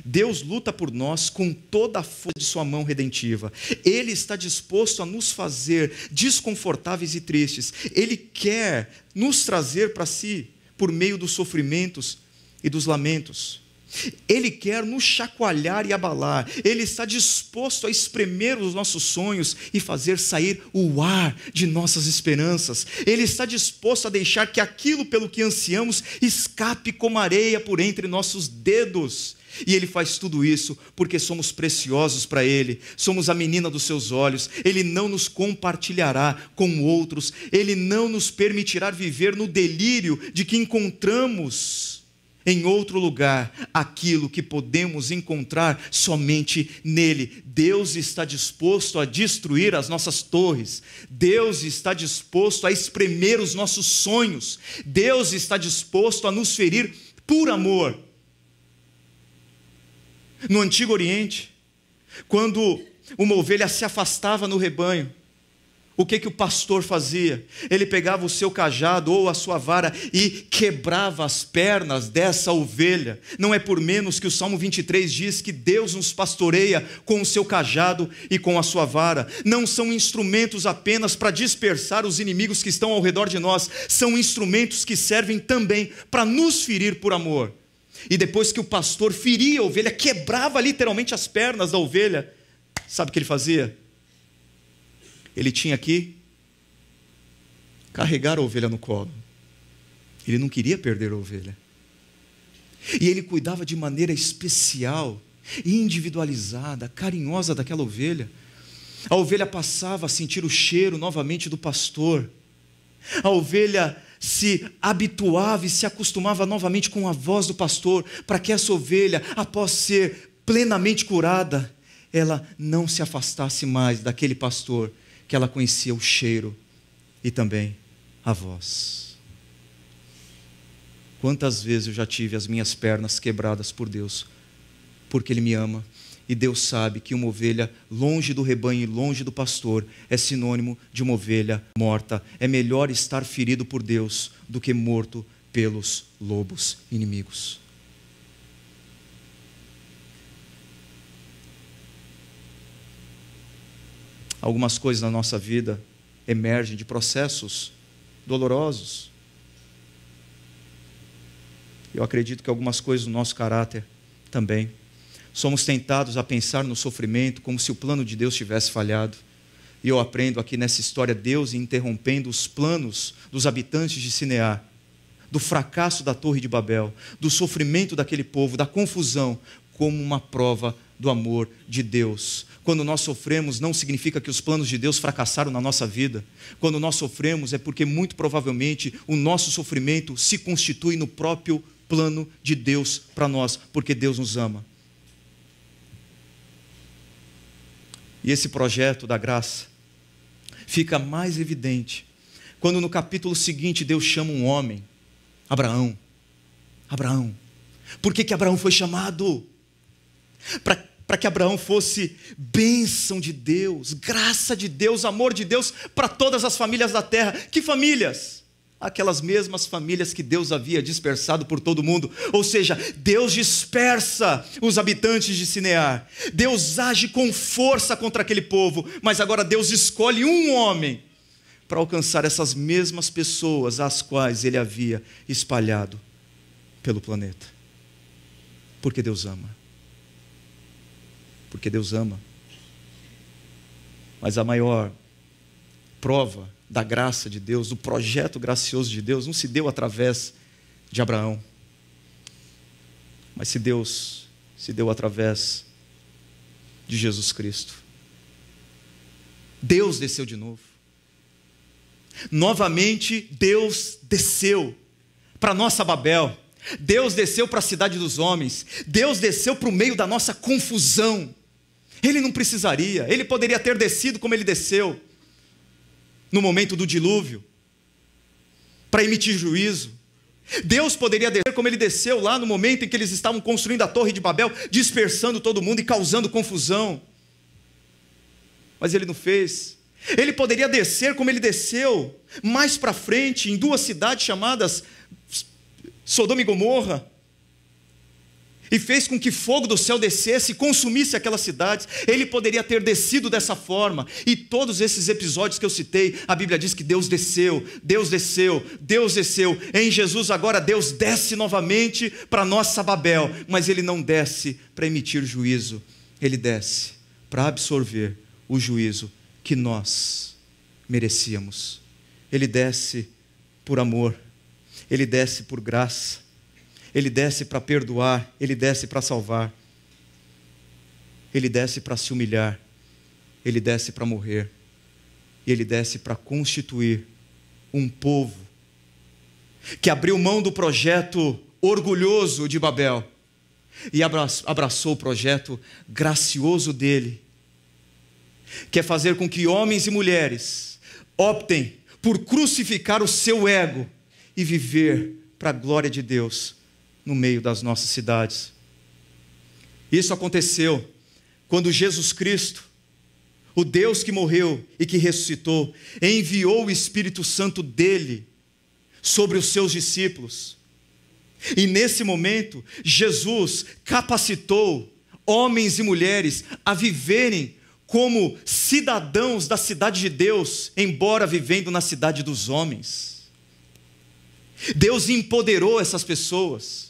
Deus luta por nós com toda a força de sua mão redentiva. Ele está disposto a nos fazer desconfortáveis e tristes. Ele quer nos trazer para si por meio dos sofrimentos e dos lamentos. Ele quer nos chacoalhar e abalar. Ele está disposto a espremer os nossos sonhos e fazer sair o ar de nossas esperanças. Ele está disposto a deixar que aquilo pelo que ansiamos escape como areia por entre nossos dedos. E ele faz tudo isso porque somos preciosos para ele, somos a menina dos seus olhos. Ele não nos compartilhará com outros, ele não nos permitirá viver no delírio de que encontramos em outro lugar aquilo que podemos encontrar somente nele. Deus está disposto a destruir as nossas torres, Deus está disposto a espremer os nossos sonhos, Deus está disposto a nos ferir por amor. No Antigo Oriente, quando uma ovelha se afastava no rebanho, o que, que o pastor fazia? Ele pegava o seu cajado ou a sua vara e quebrava as pernas dessa ovelha. Não é por menos que o Salmo 23 diz que Deus nos pastoreia com o seu cajado e com a sua vara. Não são instrumentos apenas para dispersar os inimigos que estão ao redor de nós, são instrumentos que servem também para nos ferir por amor. E depois que o pastor feria a ovelha, quebrava literalmente as pernas da ovelha, sabe o que ele fazia? ele tinha que carregar a ovelha no colo. Ele não queria perder a ovelha. E ele cuidava de maneira especial, individualizada, carinhosa daquela ovelha. A ovelha passava a sentir o cheiro novamente do pastor. A ovelha se habituava e se acostumava novamente com a voz do pastor, para que essa ovelha, após ser plenamente curada, ela não se afastasse mais daquele pastor que ela conhecia o cheiro e também a voz. Quantas vezes eu já tive as minhas pernas quebradas por Deus, porque Ele me ama e Deus sabe que uma ovelha longe do rebanho e longe do pastor é sinônimo de uma ovelha morta. É melhor estar ferido por Deus do que morto pelos lobos inimigos. Algumas coisas na nossa vida emergem de processos dolorosos. Eu acredito que algumas coisas no nosso caráter também. Somos tentados a pensar no sofrimento como se o plano de Deus tivesse falhado. E eu aprendo aqui nessa história Deus interrompendo os planos dos habitantes de Sineá, do fracasso da Torre de Babel, do sofrimento daquele povo, da confusão, como uma prova do amor de Deus. Quando nós sofremos, não significa que os planos de Deus fracassaram na nossa vida. Quando nós sofremos, é porque muito provavelmente o nosso sofrimento se constitui no próprio plano de Deus para nós, porque Deus nos ama. E esse projeto da graça fica mais evidente quando no capítulo seguinte Deus chama um homem, Abraão. Abraão. Por que, que Abraão foi chamado? Para para que Abraão fosse bênção de Deus, graça de Deus, amor de Deus para todas as famílias da terra. Que famílias? Aquelas mesmas famílias que Deus havia dispersado por todo o mundo. Ou seja, Deus dispersa os habitantes de Sinear. Deus age com força contra aquele povo, mas agora Deus escolhe um homem para alcançar essas mesmas pessoas às quais ele havia espalhado pelo planeta. Porque Deus ama porque Deus ama. Mas a maior prova da graça de Deus, do projeto gracioso de Deus, não se deu através de Abraão, mas se Deus se deu através de Jesus Cristo. Deus desceu de novo. Novamente, Deus desceu para nossa Babel. Deus desceu para a cidade dos homens. Deus desceu para o meio da nossa confusão. Ele não precisaria, ele poderia ter descido como ele desceu no momento do dilúvio para emitir juízo. Deus poderia descer como ele desceu lá no momento em que eles estavam construindo a Torre de Babel, dispersando todo mundo e causando confusão. Mas ele não fez. Ele poderia descer como ele desceu mais para frente em duas cidades chamadas Sodoma e Gomorra, e fez com que fogo do céu descesse e consumisse aquelas cidades. Ele poderia ter descido dessa forma. E todos esses episódios que eu citei, a Bíblia diz que Deus desceu, Deus desceu, Deus desceu. Em Jesus agora Deus desce novamente para nossa Babel, mas ele não desce para emitir juízo. Ele desce para absorver o juízo que nós merecíamos. Ele desce por amor, ele desce por graça ele desce para perdoar, ele desce para salvar. Ele desce para se humilhar, ele desce para morrer. E ele desce para constituir um povo que abriu mão do projeto orgulhoso de Babel e abraçou o projeto gracioso dele, que é fazer com que homens e mulheres optem por crucificar o seu ego e viver para a glória de Deus no meio das nossas cidades. Isso aconteceu quando Jesus Cristo, o Deus que morreu e que ressuscitou, enviou o Espírito Santo dele sobre os seus discípulos. E nesse momento, Jesus capacitou homens e mulheres a viverem como cidadãos da cidade de Deus, embora vivendo na cidade dos homens. Deus empoderou essas pessoas.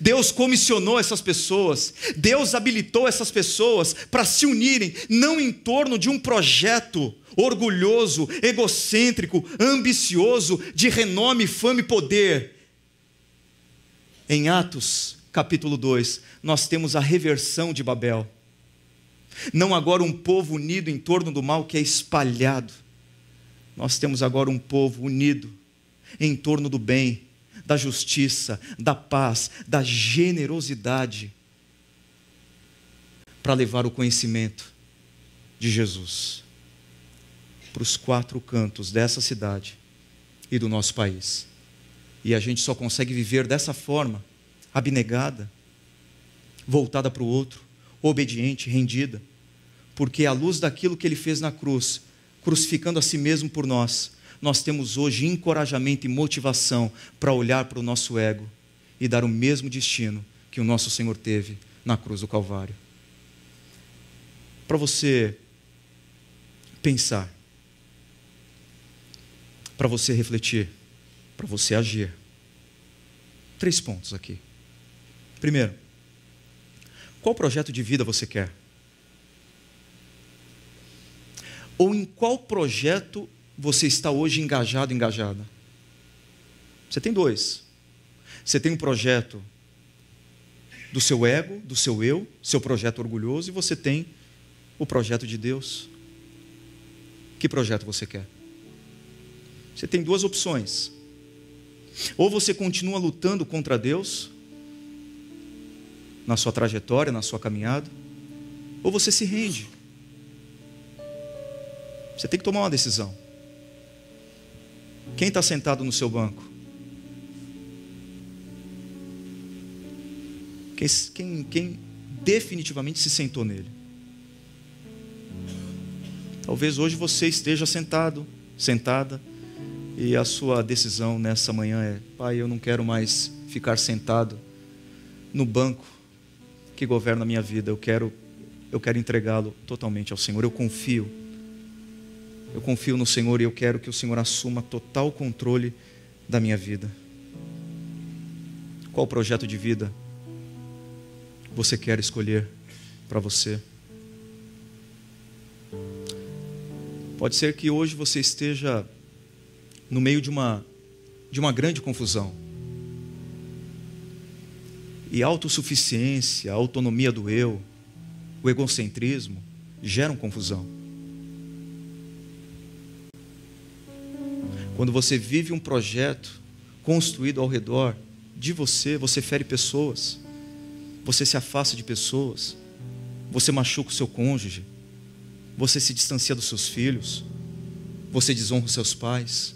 Deus comissionou essas pessoas, Deus habilitou essas pessoas para se unirem, não em torno de um projeto orgulhoso, egocêntrico, ambicioso, de renome, fama e poder. Em Atos, capítulo 2, nós temos a reversão de Babel. Não agora um povo unido em torno do mal que é espalhado, nós temos agora um povo unido em torno do bem da justiça, da paz, da generosidade para levar o conhecimento de Jesus para os quatro cantos dessa cidade e do nosso país. E a gente só consegue viver dessa forma, abnegada, voltada para o outro, obediente, rendida, porque à luz daquilo que ele fez na cruz, crucificando a si mesmo por nós, nós temos hoje encorajamento e motivação para olhar para o nosso ego e dar o mesmo destino que o nosso Senhor teve na cruz do Calvário. Para você pensar, para você refletir, para você agir. Três pontos aqui. Primeiro, qual projeto de vida você quer? Ou em qual projeto você está hoje engajado, engajada? Você tem dois. Você tem um projeto do seu ego, do seu eu, seu projeto orgulhoso, e você tem o projeto de Deus. Que projeto você quer? Você tem duas opções. Ou você continua lutando contra Deus na sua trajetória, na sua caminhada, ou você se rende. Você tem que tomar uma decisão. Quem está sentado no seu banco? Quem, quem, quem definitivamente se sentou nele? Talvez hoje você esteja sentado, sentada, e a sua decisão nessa manhã é: Pai, eu não quero mais ficar sentado no banco que governa a minha vida. Eu quero, eu quero entregá-lo totalmente ao Senhor. Eu confio eu confio no Senhor e eu quero que o Senhor assuma total controle da minha vida. Qual projeto de vida você quer escolher para você? Pode ser que hoje você esteja no meio de uma, de uma grande confusão. E autossuficiência, a autonomia do eu, o egocentrismo geram confusão. Quando você vive um projeto construído ao redor de você, você fere pessoas, você se afasta de pessoas, você machuca o seu cônjuge, você se distancia dos seus filhos, você desonra os seus pais.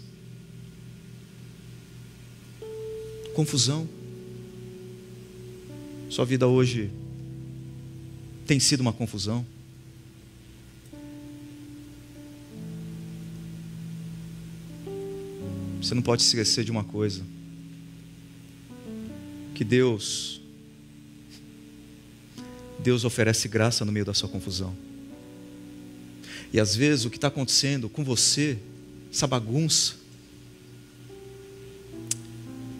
Confusão. Sua vida hoje tem sido uma confusão. você não pode esquecer de uma coisa: que Deus, Deus oferece graça no meio da sua confusão. E às vezes o que está acontecendo com você, essa bagunça,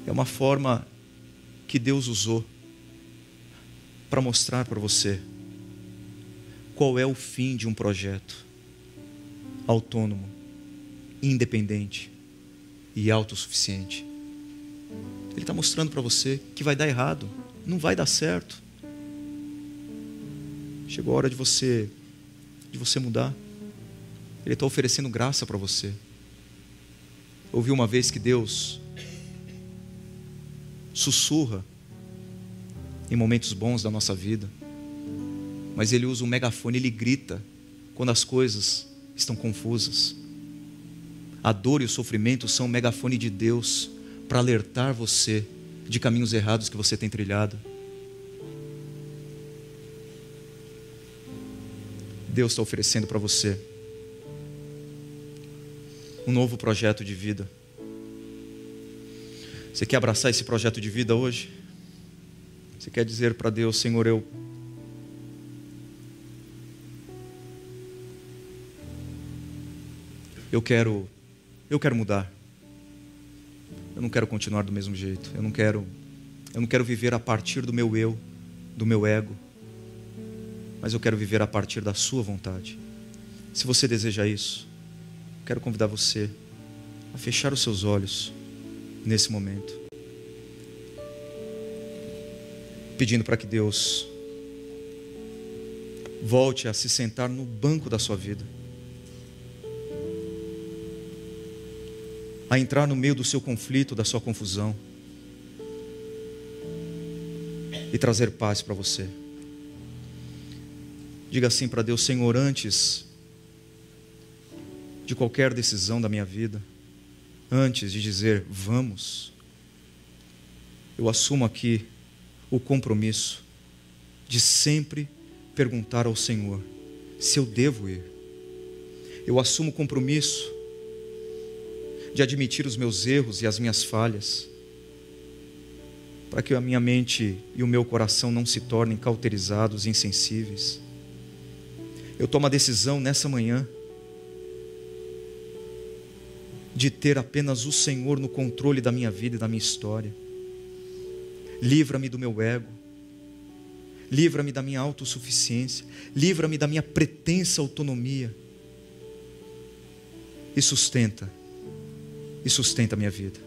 é uma forma que Deus usou para mostrar para você qual é o fim de um projeto autônomo, independente, e autossuficiente. Ele está mostrando para você que vai dar errado, não vai dar certo. Chegou a hora de você de você mudar. Ele está oferecendo graça para você. Ouvi uma vez que Deus sussurra em momentos bons da nossa vida, mas Ele usa um megafone, Ele grita quando as coisas estão confusas. A dor e o sofrimento são o megafone de Deus para alertar você de caminhos errados que você tem trilhado. Deus está oferecendo para você um novo projeto de vida. Você quer abraçar esse projeto de vida hoje? Você quer dizer para Deus, Senhor, eu eu quero eu quero mudar. Eu não quero continuar do mesmo jeito. Eu não quero eu não quero viver a partir do meu eu, do meu ego. Mas eu quero viver a partir da sua vontade. Se você deseja isso, quero convidar você a fechar os seus olhos nesse momento. Pedindo para que Deus volte a se sentar no banco da sua vida. a entrar no meio do seu conflito, da sua confusão e trazer paz para você. Diga assim para Deus: Senhor, antes de qualquer decisão da minha vida, antes de dizer vamos, eu assumo aqui o compromisso de sempre perguntar ao Senhor se eu devo ir. Eu assumo o compromisso de admitir os meus erros e as minhas falhas, para que a minha mente e o meu coração não se tornem cauterizados e insensíveis. Eu tomo a decisão nessa manhã de ter apenas o Senhor no controle da minha vida e da minha história. Livra-me do meu ego, livra-me da minha autossuficiência, livra-me da minha pretensa autonomia e sustenta e sustenta a minha vida,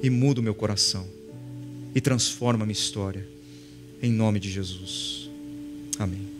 e muda o meu coração, e transforma a minha história, em nome de Jesus. Amém.